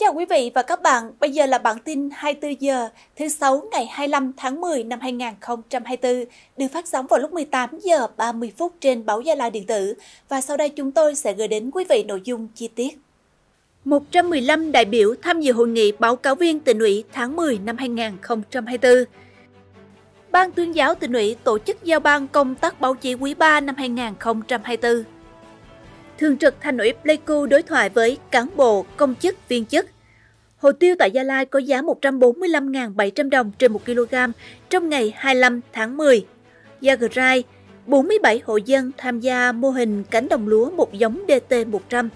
chào quý vị và các bạn. Bây giờ là bản tin 24 giờ thứ sáu ngày 25 tháng 10 năm 2024 được phát sóng vào lúc 18 giờ 30 phút trên báo Gia Lai điện tử và sau đây chúng tôi sẽ gửi đến quý vị nội dung chi tiết. 115 đại biểu tham dự hội nghị báo cáo viên tỉnh ủy tháng 10 năm 2024. Ban tuyên giáo tỉnh ủy tổ chức giao ban công tác báo chí quý 3 năm 2024. Thường trực Thành ủy Pleiku đối thoại với cán bộ, công chức, viên chức. Hồ tiêu tại Gia Lai có giá 145.700 đồng trên 1 kg trong ngày 25 tháng 10. Gia Grai, 47 hộ dân tham gia mô hình cánh đồng lúa một giống DT100.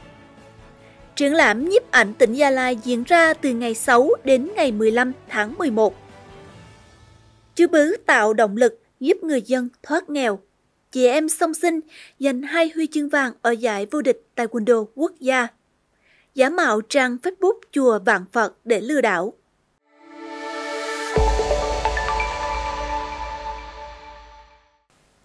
Triển lãm nhiếp ảnh tỉnh Gia Lai diễn ra từ ngày 6 đến ngày 15 tháng 11. Chứ bứ tạo động lực giúp người dân thoát nghèo chị em song sinh giành hai huy chương vàng ở giải vô địch tại Taekwondo quốc gia. Giả mạo trang Facebook chùa Vạn Phật để lừa đảo.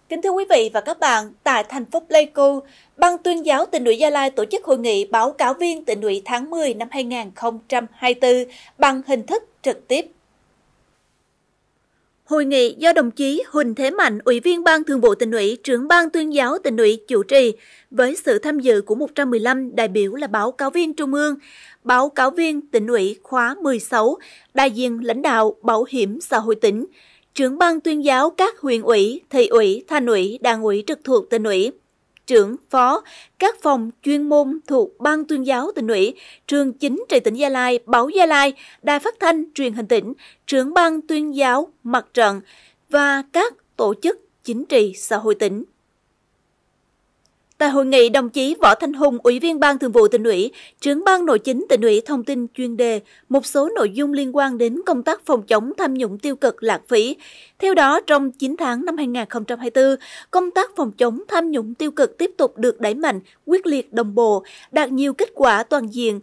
Kính thưa quý vị và các bạn, tại thành phố Pleiku, Ban tuyên giáo tỉnh ủy Gia Lai tổ chức hội nghị báo cáo viên tỉnh ủy tháng 10 năm 2024 bằng hình thức trực tiếp Hội nghị do đồng chí Huỳnh Thế Mạnh, Ủy viên Ban Thường vụ tỉnh ủy, trưởng Ban tuyên giáo tỉnh ủy chủ trì, với sự tham dự của 115 đại biểu là báo cáo viên trung ương, báo cáo viên tỉnh ủy khóa 16, đại diện lãnh đạo Bảo hiểm xã hội tỉnh, trưởng Ban tuyên giáo các huyện ủy, thị ủy, thành ủy, đảng ủy trực thuộc tỉnh ủy trưởng, phó, các phòng chuyên môn thuộc Ban tuyên giáo tỉnh ủy, trường chính trị tỉnh Gia Lai, Báo Gia Lai, Đài phát thanh, truyền hình tỉnh, trưởng ban tuyên giáo, mặt trận và các tổ chức chính trị xã hội tỉnh. Tại hội nghị, đồng chí Võ Thanh Hùng, Ủy viên Ban Thường vụ tỉnh ủy, trưởng Ban Nội chính tỉnh ủy thông tin chuyên đề một số nội dung liên quan đến công tác phòng chống tham nhũng tiêu cực lãng phí. Theo đó, trong 9 tháng năm 2024, công tác phòng chống tham nhũng tiêu cực tiếp tục được đẩy mạnh, quyết liệt đồng bộ, đạt nhiều kết quả toàn diện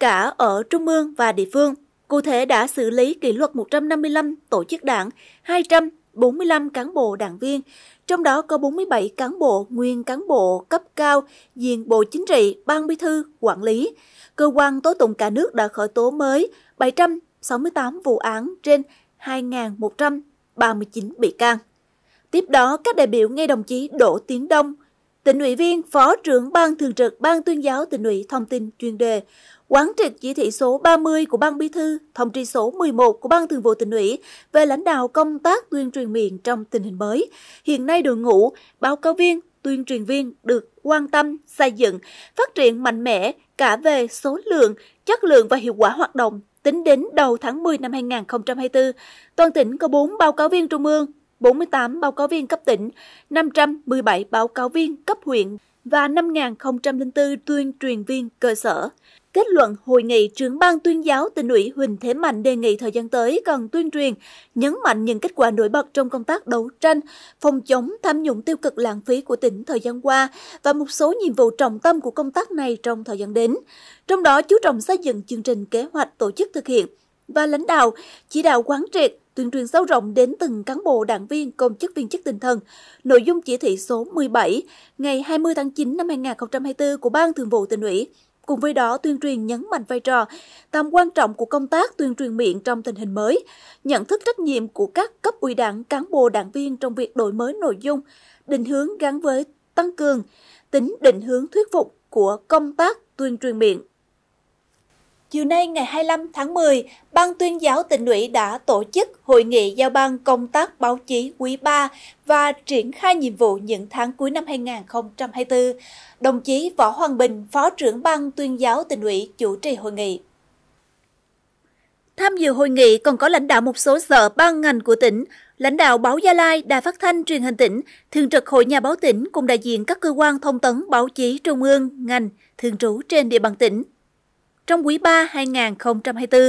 cả ở trung ương và địa phương. Cụ thể đã xử lý kỷ luật 155 tổ chức đảng, 200 45 cán bộ đảng viên, trong đó có 47 cán bộ nguyên cán bộ cấp cao, diện Bộ Chính trị, Ban Bí thư, quản lý. Cơ quan tố tụng cả nước đã khởi tố mới 768 vụ án trên 2.139 bị can. Tiếp đó, các đại biểu nghe đồng chí Đỗ Tiến Đông, tỉnh ủy viên, phó trưởng ban thường trực ban tuyên giáo tỉnh ủy thông tin chuyên đề quán triệt chỉ thị số 30 của Ban Bí thư, thông tri số 11 của Ban Thường vụ Tỉnh ủy về lãnh đạo công tác tuyên truyền miền trong tình hình mới. Hiện nay đội ngũ báo cáo viên, tuyên truyền viên được quan tâm, xây dựng, phát triển mạnh mẽ cả về số lượng, chất lượng và hiệu quả hoạt động. Tính đến đầu tháng 10 năm 2024, toàn tỉnh có 4 báo cáo viên trung ương, 48 báo cáo viên cấp tỉnh, 517 báo cáo viên cấp huyện và 5.004 tuyên truyền viên cơ sở. Kết luận hội nghị, trưởng ban tuyên giáo tỉnh ủy Huỳnh Thế Mạnh đề nghị thời gian tới cần tuyên truyền, nhấn mạnh những kết quả nổi bật trong công tác đấu tranh, phòng chống tham nhũng tiêu cực lãng phí của tỉnh thời gian qua và một số nhiệm vụ trọng tâm của công tác này trong thời gian đến. Trong đó chú trọng xây dựng chương trình kế hoạch tổ chức thực hiện và lãnh đạo, chỉ đạo quán triệt, tuyên truyền sâu rộng đến từng cán bộ đảng viên, công chức viên chức tinh thần. Nội dung chỉ thị số 17 ngày 20 tháng 9 năm 2024 của Ban Thường vụ tỉnh ủy Cùng với đó, tuyên truyền nhấn mạnh vai trò, tầm quan trọng của công tác tuyên truyền miệng trong tình hình mới, nhận thức trách nhiệm của các cấp ủy đảng, cán bộ, đảng viên trong việc đổi mới nội dung, định hướng gắn với tăng cường tính định hướng thuyết phục của công tác tuyên truyền miệng chiều nay ngày 25 tháng 10, Ban tuyên giáo tỉnh ủy đã tổ chức hội nghị giao ban công tác báo chí quý 3 và triển khai nhiệm vụ những tháng cuối năm 2024. Đồng chí Võ Hoàng Bình, Phó trưởng Ban tuyên giáo tỉnh ủy chủ trì hội nghị. Tham dự hội nghị còn có lãnh đạo một số sở ban ngành của tỉnh, lãnh đạo báo Gia Lai, Đài Phát thanh Truyền hình tỉnh, Thường trực Hội Nhà báo tỉnh cùng đại diện các cơ quan thông tấn báo chí trung ương, ngành, thường trú trên địa bàn tỉnh trong quý 3 2024,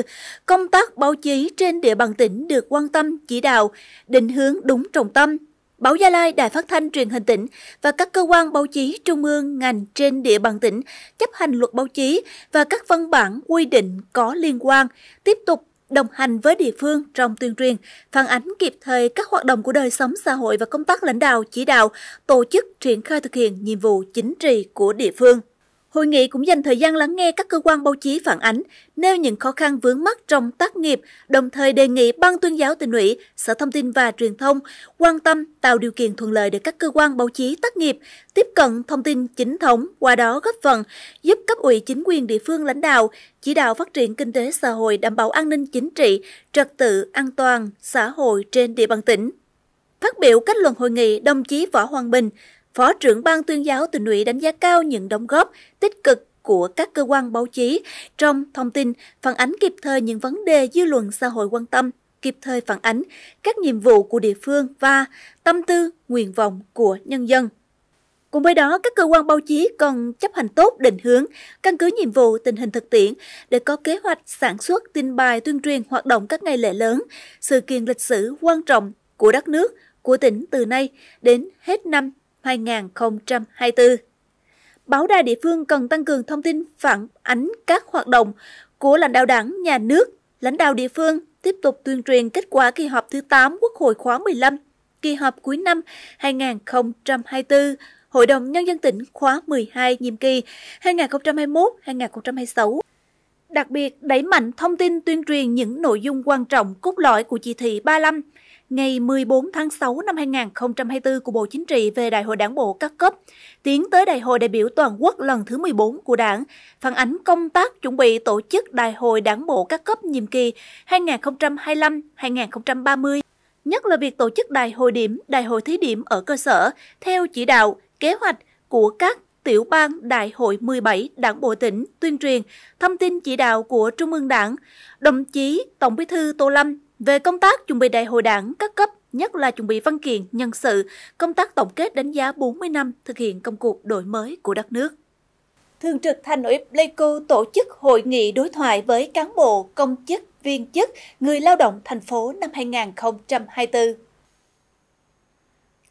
công tác báo chí trên địa bàn tỉnh được quan tâm, chỉ đạo, định hướng đúng trọng tâm, Báo Gia Lai, Đài Phát thanh Truyền hình tỉnh và các cơ quan báo chí trung ương ngành trên địa bàn tỉnh chấp hành luật báo chí và các văn bản quy định có liên quan, tiếp tục đồng hành với địa phương trong tuyên truyền, phản ánh kịp thời các hoạt động của đời sống xã hội và công tác lãnh đạo chỉ đạo, tổ chức triển khai thực hiện nhiệm vụ chính trị của địa phương. Hội nghị cũng dành thời gian lắng nghe các cơ quan báo chí phản ánh, nêu những khó khăn vướng mắt trong tác nghiệp, đồng thời đề nghị Ban tuyên giáo tỉnh ủy, Sở Thông tin và Truyền thông quan tâm tạo điều kiện thuận lợi để các cơ quan báo chí tác nghiệp, tiếp cận thông tin chính thống, qua đó góp phần giúp cấp ủy chính quyền địa phương lãnh đạo, chỉ đạo phát triển kinh tế xã hội đảm bảo an ninh chính trị, trật tự an toàn xã hội trên địa bàn tỉnh. Phát biểu kết luận hội nghị, đồng chí Võ Hoàng Bình, Phó trưởng ban tuyên giáo tỉnh ủy đánh giá cao những đóng góp tích cực của các cơ quan báo chí trong thông tin phản ánh kịp thời những vấn đề dư luận xã hội quan tâm, kịp thời phản ánh các nhiệm vụ của địa phương và tâm tư, nguyện vọng của nhân dân. Cùng với đó, các cơ quan báo chí còn chấp hành tốt định hướng, căn cứ nhiệm vụ tình hình thực tiễn để có kế hoạch sản xuất tin bài tuyên truyền hoạt động các ngày lễ lớn, sự kiện lịch sử quan trọng của đất nước, của tỉnh từ nay đến hết năm 2024. Báo đài địa phương cần tăng cường thông tin phản ánh các hoạt động của lãnh đạo đảng, nhà nước, lãnh đạo địa phương, tiếp tục tuyên truyền kết quả kỳ họp thứ 8 Quốc hội khóa 15, kỳ họp cuối năm 2024, Hội đồng Nhân dân tỉnh khóa 12 nhiệm kỳ 2021-2026. Đặc biệt, đẩy mạnh thông tin tuyên truyền những nội dung quan trọng cốt lõi của chỉ thị 35 ngày 14 tháng 6 năm 2024 của Bộ Chính trị về Đại hội Đảng bộ các cấp, tiến tới Đại hội đại biểu toàn quốc lần thứ 14 của Đảng, phản ánh công tác chuẩn bị tổ chức Đại hội Đảng bộ các cấp nhiệm kỳ 2025-2030 nhất là việc tổ chức đại hội điểm, đại hội thí điểm ở cơ sở theo chỉ đạo, kế hoạch của các tiểu ban Đại hội 17 Đảng bộ tỉnh tuyên truyền thông tin chỉ đạo của Trung ương Đảng. Đồng chí Tổng Bí thư Tô Lâm về công tác chuẩn bị đại hội đảng các cấp, nhất là chuẩn bị văn kiện, nhân sự, công tác tổng kết đánh giá 40 năm thực hiện công cuộc đổi mới của đất nước. Thường trực Thành ủy Pleiku tổ chức hội nghị đối thoại với cán bộ, công chức, viên chức, người lao động thành phố năm 2024.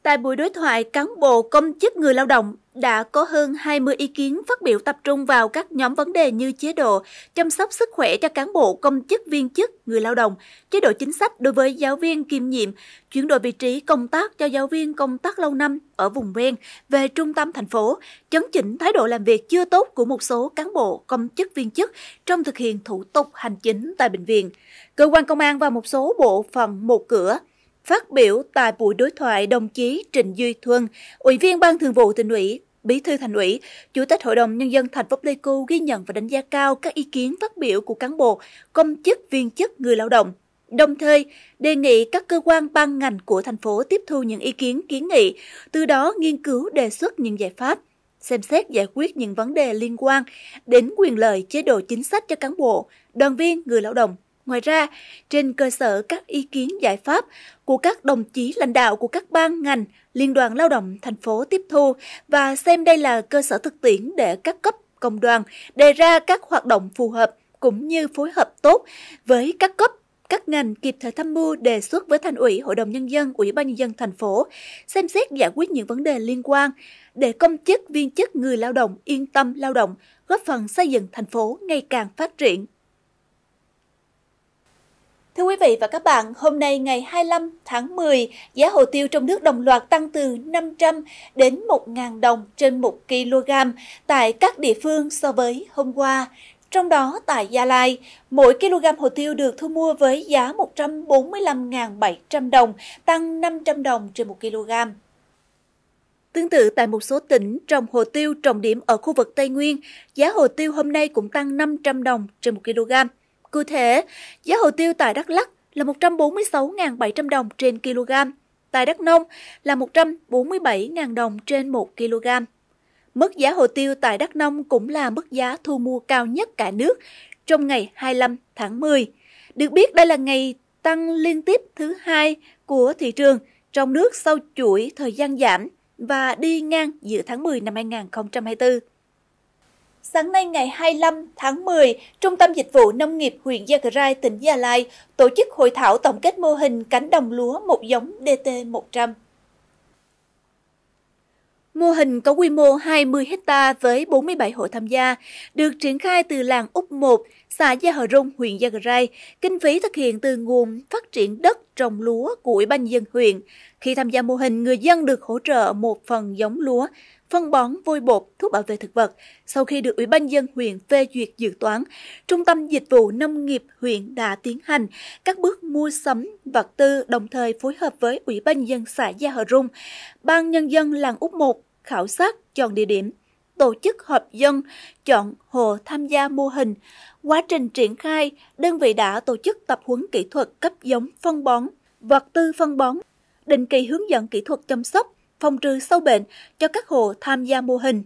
Tại buổi đối thoại, cán bộ, công chức, người lao động đã có hơn 20 ý kiến phát biểu tập trung vào các nhóm vấn đề như chế độ, chăm sóc sức khỏe cho cán bộ, công chức, viên chức, người lao động, chế độ chính sách đối với giáo viên kiêm nhiệm, chuyển đổi vị trí công tác cho giáo viên công tác lâu năm ở vùng ven về trung tâm thành phố, chấn chỉnh thái độ làm việc chưa tốt của một số cán bộ, công chức, viên chức trong thực hiện thủ tục hành chính tại bệnh viện. Cơ quan công an và một số bộ phận một cửa – Phát biểu tại buổi đối thoại, đồng chí Trịnh Duy Thuân, Ủy viên Ban Thường vụ Tỉnh ủy, Bí thư Thành ủy, Chủ tịch Hội đồng Nhân dân thành phố Pleiku ghi nhận và đánh giá cao các ý kiến phát biểu của cán bộ, công chức, viên chức, người lao động. Đồng thời, đề nghị các cơ quan ban ngành của thành phố tiếp thu những ý kiến kiến nghị, từ đó nghiên cứu đề xuất những giải pháp, xem xét giải quyết những vấn đề liên quan đến quyền lợi chế độ chính sách cho cán bộ, đoàn viên, người lao động Ngoài ra, trên cơ sở các ý kiến giải pháp của các đồng chí lãnh đạo của các ban ngành, liên đoàn lao động thành phố tiếp thu và xem đây là cơ sở thực tiễn để các cấp công đoàn đề ra các hoạt động phù hợp cũng như phối hợp tốt với các cấp các ngành kịp thời tham mưu đề xuất với thành ủy, hội đồng nhân dân, ủy ban nhân dân thành phố xem xét giải quyết những vấn đề liên quan để công chức, viên chức, người lao động yên tâm lao động, góp phần xây dựng thành phố ngày càng phát triển. Thưa quý vị và các bạn, hôm nay ngày 25 tháng 10, giá hồ tiêu trong nước đồng loạt tăng từ 500 đến 1.000 đồng trên 1 kg tại các địa phương so với hôm qua. Trong đó tại Gia Lai, mỗi kg hồ tiêu được thu mua với giá 145.700 đồng, tăng 500 đồng trên 1 kg. Tương tự tại một số tỉnh trồng hồ tiêu trọng điểm ở khu vực Tây Nguyên, giá hồ tiêu hôm nay cũng tăng 500 đồng trên 1 kg cụ thể, giá hồ tiêu tại Đắk Lắk là 146.700 đồng trên kg, tại Đắk Nông là 147.000 đồng trên 1 kg. Mức giá hồ tiêu tại Đắk Nông cũng là mức giá thu mua cao nhất cả nước trong ngày 25 tháng 10. Được biết đây là ngày tăng liên tiếp thứ hai của thị trường trong nước sau chuỗi thời gian giảm và đi ngang giữa tháng 10 năm 2024. Sáng nay ngày 25 tháng 10, Trung tâm Dịch vụ Nông nghiệp huyện Gia Rai, tỉnh Gia Lai tổ chức hội thảo tổng kết mô hình cánh đồng lúa một giống DT100. Mô hình có quy mô 20 hecta với 47 hộ tham gia, được triển khai từ làng Úc 1, xã Gia Hờ Rung, huyện Gia Rai. Kinh phí thực hiện từ nguồn phát triển đất trồng lúa của Ủy ban dân huyện. Khi tham gia mô hình, người dân được hỗ trợ một phần giống lúa phân bón, vôi bột, thuốc bảo vệ thực vật. Sau khi được Ủy ban dân huyện phê duyệt dự toán, Trung tâm Dịch vụ Nông nghiệp huyện đã tiến hành các bước mua sắm vật tư đồng thời phối hợp với Ủy ban dân xã Gia Hờ Rung, Ban Nhân dân làng Úc 1 khảo sát chọn địa điểm tổ chức họp dân, chọn hộ tham gia mô hình. Quá trình triển khai, đơn vị đã tổ chức tập huấn kỹ thuật cấp giống phân bón, vật tư phân bón, định kỳ hướng dẫn kỹ thuật chăm sóc, phòng trừ sâu bệnh cho các hộ tham gia mô hình.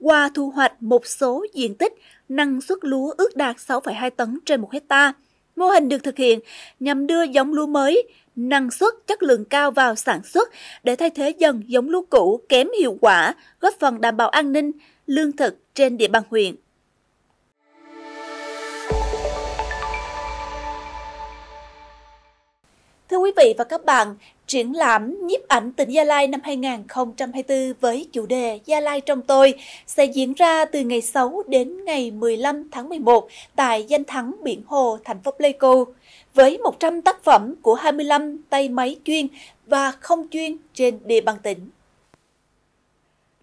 Qua thu hoạch một số diện tích, năng suất lúa ước đạt 6,2 tấn trên 1 hecta. Mô hình được thực hiện nhằm đưa giống lúa mới, năng suất, chất lượng cao vào sản xuất để thay thế dần giống lúa cũ kém hiệu quả, góp phần đảm bảo an ninh, lương thực trên địa bàn huyện. Thưa quý vị và các bạn, triển lãm nhiếp ảnh tỉnh Gia Lai năm 2024 với chủ đề Gia Lai trong tôi sẽ diễn ra từ ngày 6 đến ngày 15 tháng 11 tại danh thắng Biển Hồ, thành phố Pleiku. Với 100 tác phẩm của 25 tay máy chuyên và không chuyên trên địa bàn tỉnh.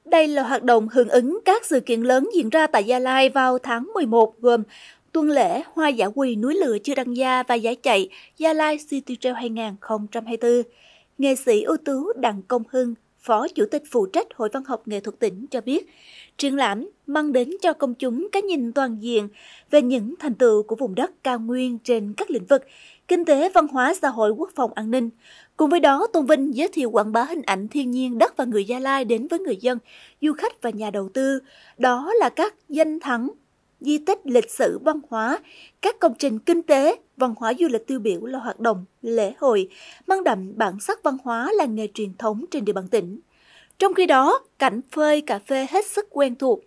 Đây là hoạt động hưởng ứng các sự kiện lớn diễn ra tại Gia Lai vào tháng 11 gồm tuần lễ Hoa Giả Quỳ Núi Lửa Chưa Đăng Gia và giải Chạy Gia Lai City Trail 2024, Nghệ sĩ ưu tú Đặng Công Hưng, Phó Chủ tịch phụ trách Hội Văn học Nghệ thuật tỉnh cho biết, triển lãm mang đến cho công chúng cái nhìn toàn diện về những thành tựu của vùng đất cao nguyên trên các lĩnh vực kinh tế, văn hóa, xã hội, quốc phòng, an ninh. Cùng với đó, tôn vinh giới thiệu quảng bá hình ảnh thiên nhiên đất và người Gia Lai đến với người dân, du khách và nhà đầu tư. Đó là các danh thắng di tích lịch sử văn hóa, các công trình kinh tế, văn hóa du lịch tiêu biểu là hoạt động, lễ hội, mang đậm bản sắc văn hóa làng nghề truyền thống trên địa bàn tỉnh. Trong khi đó, cảnh phơi cà phê hết sức quen thuộc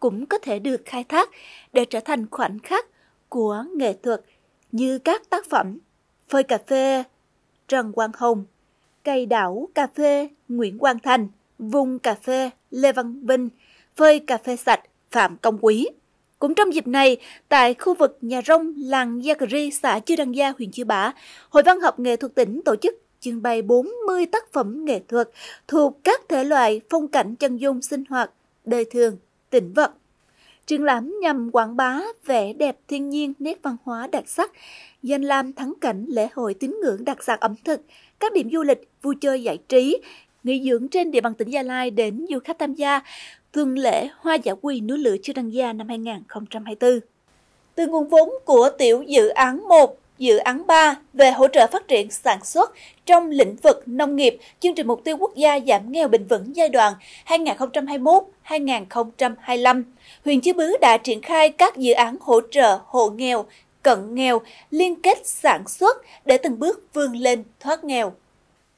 cũng có thể được khai thác để trở thành khoảnh khắc của nghệ thuật như các tác phẩm Phơi cà phê Trần Quang Hồng, Cây đảo cà phê Nguyễn Quang Thành, Vùng cà phê Lê Văn Vinh, Phơi cà phê sạch Phạm Công Quý. Cũng trong dịp này, tại khu vực nhà rông làng Gia Cri, xã Chư Đăng Gia, huyện Chư Bả, Hội văn học nghệ thuật tỉnh tổ chức trưng bày 40 tác phẩm nghệ thuật thuộc các thể loại phong cảnh chân dung sinh hoạt, đời thường, tĩnh vật. Triển lãm nhằm quảng bá vẻ đẹp thiên nhiên, nét văn hóa đặc sắc, danh lam thắng cảnh lễ hội tín ngưỡng đặc sản ẩm thực, các điểm du lịch, vui chơi giải trí, nghỉ dưỡng trên địa bàn tỉnh Gia Lai đến du khách tham gia tuần lễ Hoa Giả Quy núi lửa chưa Đăng Gia năm 2024. Từ nguồn vốn của tiểu dự án 1, dự án 3 về hỗ trợ phát triển sản xuất trong lĩnh vực nông nghiệp, chương trình mục tiêu quốc gia giảm nghèo bền vững giai đoạn 2021-2025, huyện Chư Bứ đã triển khai các dự án hỗ trợ hộ nghèo, cận nghèo, liên kết sản xuất để từng bước vươn lên thoát nghèo.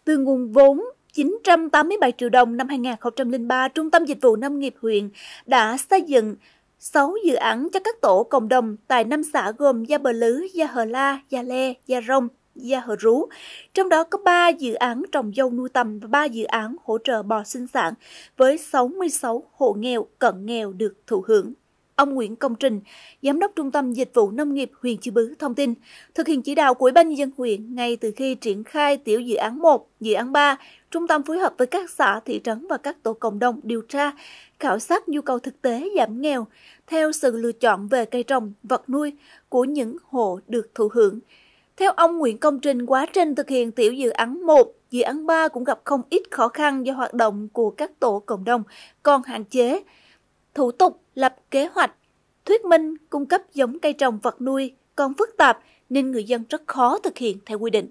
Từ nguồn vốn 987 triệu đồng năm 2003, Trung tâm Dịch vụ Nông nghiệp huyện đã xây dựng 6 dự án cho các tổ cộng đồng tại năm xã gồm Gia Bờ Lứ, Gia Hờ La, Gia Lê, Gia Rông, Gia Hờ Rú. Trong đó có 3 dự án trồng dâu nuôi tầm và 3 dự án hỗ trợ bò sinh sản với 66 hộ nghèo, cận nghèo được thụ hưởng. Ông Nguyễn Công Trình, Giám đốc Trung tâm Dịch vụ Nông nghiệp huyện Chư Bứ thông tin, thực hiện chỉ đạo của Ủy ban nhân dân huyện ngay từ khi triển khai tiểu dự án 1, dự án 3, Trung tâm phối hợp với các xã, thị trấn và các tổ cộng đồng điều tra, khảo sát nhu cầu thực tế giảm nghèo theo sự lựa chọn về cây trồng, vật nuôi của những hộ được thụ hưởng. Theo ông Nguyễn Công Trình, quá trình thực hiện tiểu dự án 1, dự án 3 cũng gặp không ít khó khăn do hoạt động của các tổ cộng đồng còn hạn chế. Thủ tục lập kế hoạch, thuyết minh, cung cấp giống cây trồng vật nuôi còn phức tạp nên người dân rất khó thực hiện theo quy định.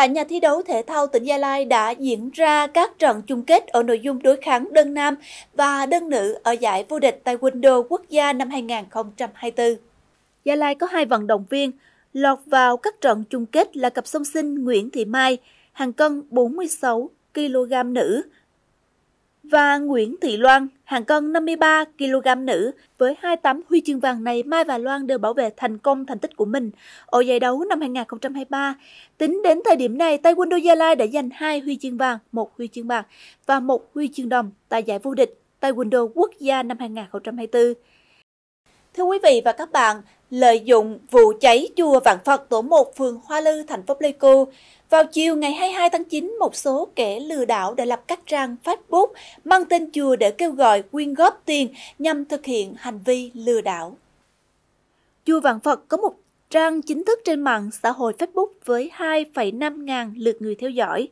Tại nhà thi đấu thể thao tỉnh Gia Lai đã diễn ra các trận chung kết ở nội dung đối kháng đơn nam và đơn nữ ở giải vô địch windows quốc gia năm 2024. Gia Lai có hai vận động viên lọt vào các trận chung kết là cặp song sinh Nguyễn Thị Mai, hàng cân 46 kg nữ và Nguyễn Thị Loan, hạng cân 53 kg nữ. Với hai tấm huy chương vàng này, Mai và Loan đều bảo vệ thành công thành tích của mình ở giải đấu năm 2023. Tính đến thời điểm này, Taekwondo Gia Lai đã giành hai huy chương vàng, một huy chương bạc và một huy chương đồng tại giải vô địch Taekwondo Quốc gia năm 2024. Thưa quý vị và các bạn, lợi dụng vụ cháy chùa Vạn Phật tổ 1 phường Hoa Lư, thành phố Pleiku. Vào chiều ngày 22 tháng 9, một số kẻ lừa đảo đã lập các trang Facebook mang tên chùa để kêu gọi quyên góp tiền nhằm thực hiện hành vi lừa đảo. Chùa Vạn Phật có một trang chính thức trên mạng xã hội Facebook với 2,5 ngàn lượt người theo dõi.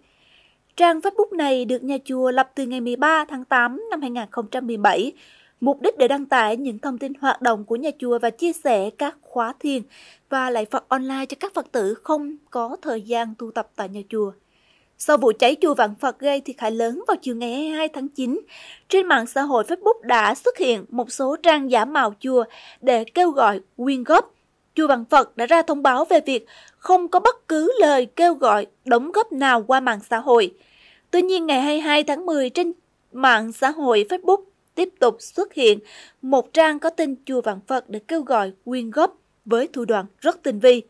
Trang Facebook này được nhà chùa lập từ ngày 13 tháng 8 năm 2017 mục đích để đăng tải những thông tin hoạt động của nhà chùa và chia sẻ các khóa thiền và lại Phật online cho các Phật tử không có thời gian tu tập tại nhà chùa. Sau vụ cháy chùa Vạn Phật gây thiệt hại lớn vào chiều ngày 22 tháng 9, trên mạng xã hội Facebook đã xuất hiện một số trang giả mạo chùa để kêu gọi quyên góp. Chùa Vạn Phật đã ra thông báo về việc không có bất cứ lời kêu gọi đóng góp nào qua mạng xã hội. Tuy nhiên, ngày 22 tháng 10 trên mạng xã hội Facebook tiếp tục xuất hiện một trang có tên Chùa Vạn Phật để kêu gọi quyên góp với thủ đoạn rất tinh vi.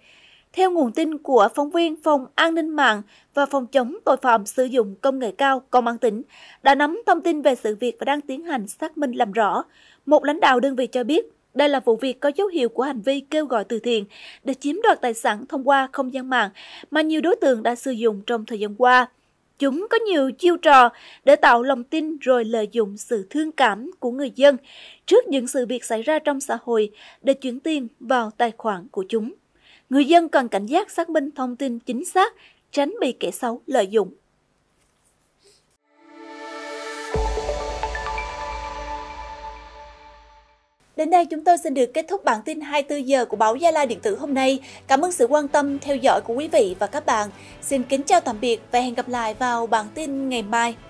Theo nguồn tin của phóng viên Phòng An ninh mạng và Phòng chống tội phạm sử dụng công nghệ cao Công an tỉnh đã nắm thông tin về sự việc và đang tiến hành xác minh làm rõ. Một lãnh đạo đơn vị cho biết đây là vụ việc có dấu hiệu của hành vi kêu gọi từ thiện để chiếm đoạt tài sản thông qua không gian mạng mà nhiều đối tượng đã sử dụng trong thời gian qua. Chúng có nhiều chiêu trò để tạo lòng tin rồi lợi dụng sự thương cảm của người dân trước những sự việc xảy ra trong xã hội để chuyển tiền vào tài khoản của chúng. Người dân cần cảnh giác xác minh thông tin chính xác, tránh bị kẻ xấu lợi dụng. Đến đây chúng tôi xin được kết thúc bản tin 24 giờ của báo Gia Lai điện tử hôm nay. Cảm ơn sự quan tâm theo dõi của quý vị và các bạn. Xin kính chào tạm biệt và hẹn gặp lại vào bản tin ngày mai.